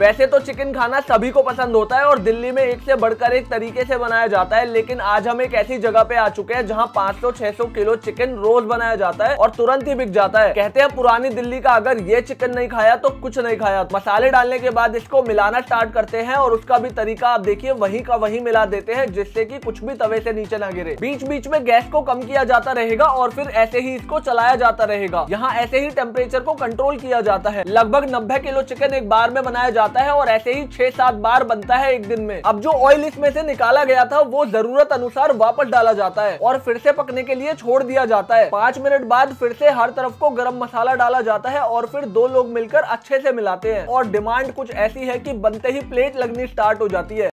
वैसे तो चिकन खाना सभी को पसंद होता है और दिल्ली में एक से बढ़कर एक तरीके से बनाया जाता है लेकिन आज हम एक ऐसी जगह पे आ चुके हैं जहां 500-600 किलो चिकन रोज बनाया जाता है और तुरंत ही बिक जाता है कहते हैं पुरानी दिल्ली का अगर ये चिकन नहीं खाया तो कुछ नहीं खाया मसाले डालने के बाद इसको मिलाना स्टार्ट करते हैं और उसका भी तरीका आप देखिए वही का वही मिला देते हैं जिससे की कुछ भी तवे से नीचे ना गिरे बीच बीच में गैस को कम किया जाता रहेगा और फिर ऐसे ही इसको चलाया जाता रहेगा यहाँ ऐसे ही टेम्परेचर को कंट्रोल किया जाता है लगभग नब्बे किलो चिकन एक बार में बनाया जाता जाता है और ऐसे ही छह सात बार बनता है एक दिन में अब जो ऑयल इसमें से निकाला गया था वो जरूरत अनुसार वापस डाला जाता है और फिर से पकने के लिए छोड़ दिया जाता है पाँच मिनट बाद फिर से हर तरफ को गर्म मसाला डाला जाता है और फिर दो लोग मिलकर अच्छे से मिलाते हैं और डिमांड कुछ ऐसी है की बनते ही प्लेट लगनी स्टार्ट हो जाती है